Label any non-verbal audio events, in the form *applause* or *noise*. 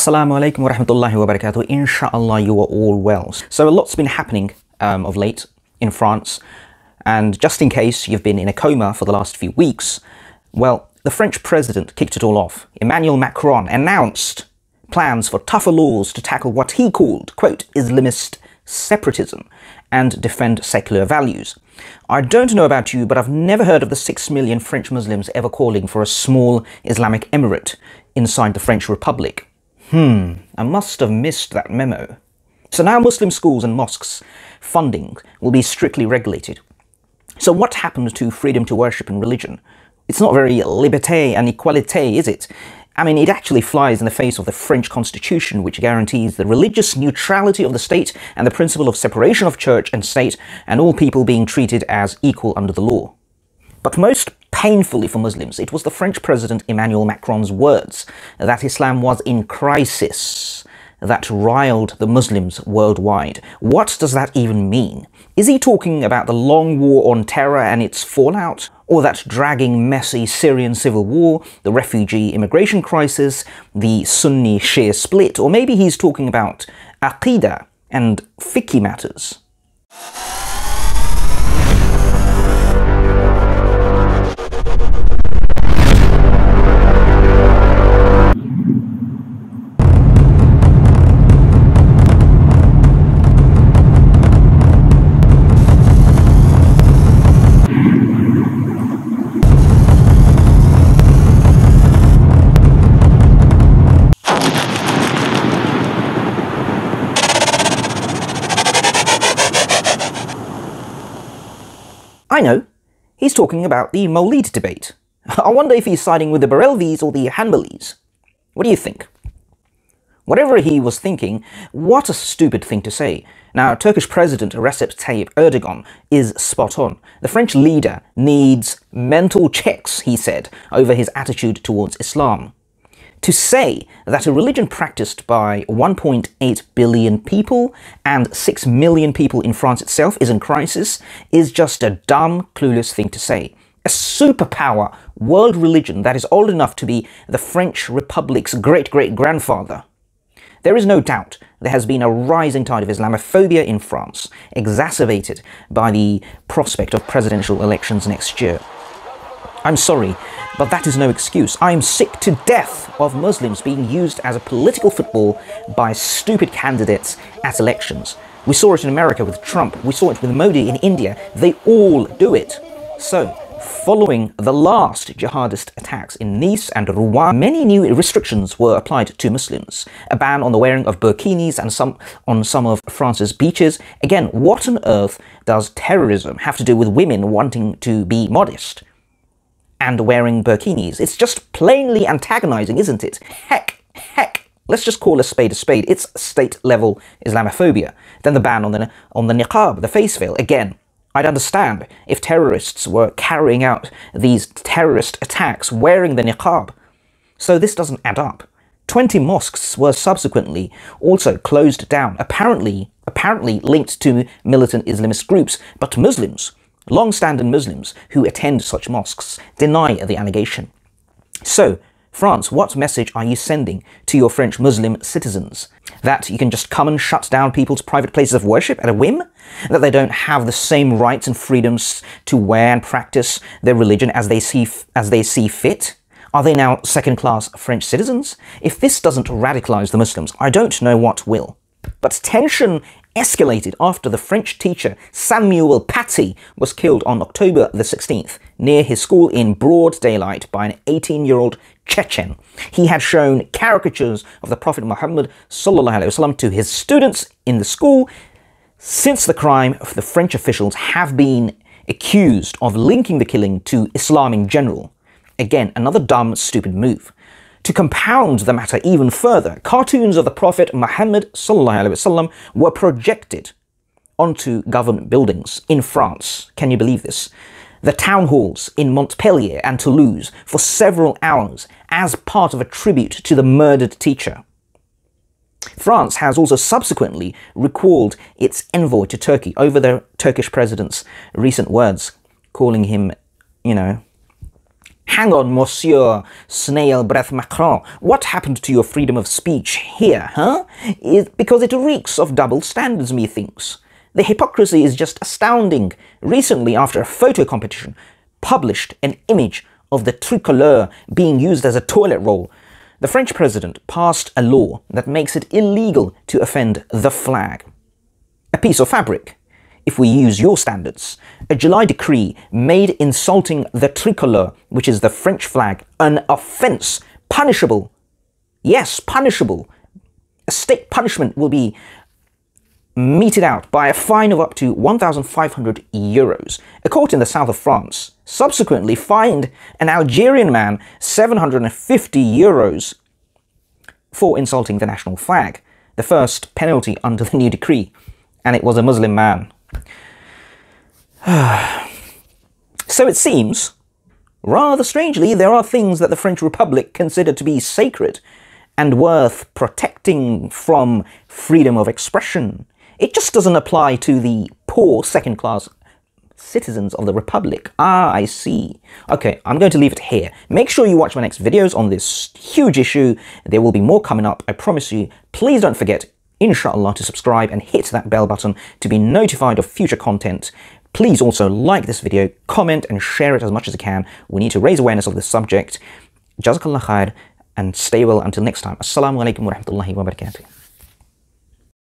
Assalamu alaikum wa rahmatullahi wa barakatuh. Inshallah, you are all well. So, a lot's been happening um, of late in France, and just in case you've been in a coma for the last few weeks, well, the French president kicked it all off. Emmanuel Macron announced plans for tougher laws to tackle what he called, quote, Islamist separatism and defend secular values. I don't know about you, but I've never heard of the six million French Muslims ever calling for a small Islamic emirate inside the French Republic. Hmm, I must have missed that memo. So now Muslim schools and mosques funding will be strictly regulated. So what happened to freedom to worship and religion? It's not very liberté and equalité, is it? I mean, it actually flies in the face of the French constitution, which guarantees the religious neutrality of the state and the principle of separation of church and state, and all people being treated as equal under the law. But most painfully for Muslims, it was the French President Emmanuel Macron's words that Islam was in crisis that riled the Muslims worldwide. What does that even mean? Is he talking about the long war on terror and its fallout? Or that dragging, messy Syrian civil war, the refugee immigration crisis, the Sunni Shia split? Or maybe he's talking about aqidah and fiqh matters? I know, he's talking about the Molid debate. *laughs* I wonder if he's siding with the Barelvis or the Hanbalis. What do you think? Whatever he was thinking, what a stupid thing to say. Now, Turkish President Recep Tayyip Erdogan is spot on. The French leader needs mental checks, he said, over his attitude towards Islam to say that a religion practiced by 1.8 billion people and 6 million people in France itself is in crisis is just a dumb, clueless thing to say. A superpower world religion that is old enough to be the French Republic's great great grandfather. There is no doubt there has been a rising tide of Islamophobia in France, exacerbated by the prospect of presidential elections next year. I'm sorry, but that is no excuse. I am sick to death of Muslims being used as a political football by stupid candidates at elections. We saw it in America with Trump, we saw it with Modi in India. They all do it. So, Following the last jihadist attacks in Nice and Rouen, many new restrictions were applied to Muslims. A ban on the wearing of burkinis and some on some of France's beaches. Again, what on earth does terrorism have to do with women wanting to be modest? and wearing burkinis. It's just plainly antagonizing, isn't it? Heck, heck, let's just call a spade a spade. It's state-level Islamophobia. Then the ban on the, on the niqab, the face veil, again. I'd understand if terrorists were carrying out these terrorist attacks wearing the niqab. So this doesn't add up. 20 mosques were subsequently also closed down, apparently, apparently linked to militant Islamist groups, but Muslims Long-standing Muslims who attend such mosques deny the allegation. So, France, what message are you sending to your French Muslim citizens? That you can just come and shut down people's private places of worship at a whim? That they don't have the same rights and freedoms to wear and practice their religion as they see, as they see fit? Are they now second-class French citizens? If this doesn't radicalize the Muslims, I don't know what will. But tension escalated after the French teacher Samuel Paty was killed on October the 16th near his school in broad daylight by an 18-year-old Chechen. He had shown caricatures of the Prophet Muhammad ﷺ to his students in the school. Since the crime, the French officials have been accused of linking the killing to Islam in general. Again, another dumb, stupid move. To compound the matter even further, cartoons of the Prophet Muhammad وسلم, were projected onto government buildings in France. Can you believe this? The town halls in Montpellier and Toulouse for several hours as part of a tribute to the murdered teacher. France has also subsequently recalled its envoy to Turkey over the Turkish president's recent words, calling him, you know, Hang on, Monsieur Snail Breath Macron, what happened to your freedom of speech here, huh? It, because it reeks of double standards, methinks. The hypocrisy is just astounding. Recently, after a photo competition, published an image of the tricolour being used as a toilet roll. The French president passed a law that makes it illegal to offend the flag. A piece of fabric if we use your standards. A July decree made insulting the tricolour, which is the French flag, an offence, punishable. Yes, punishable. A state punishment will be meted out by a fine of up to 1,500 euros. A court in the south of France subsequently fined an Algerian man 750 euros for insulting the national flag, the first penalty under the new decree, and it was a Muslim man. *sighs* so it seems, rather strangely, there are things that the French Republic consider to be sacred and worth protecting from freedom of expression. It just doesn't apply to the poor second class citizens of the Republic. Ah, I see. Okay, I'm going to leave it here. Make sure you watch my next videos on this huge issue. There will be more coming up, I promise you. Please don't forget, inshallah, to subscribe and hit that bell button to be notified of future content. Please also like this video, comment and share it as much as you can. We need to raise awareness of this subject. Jazakallah khair and stay well until next time. Assalamu alaikum wa rahmatullahi wa barakatuh.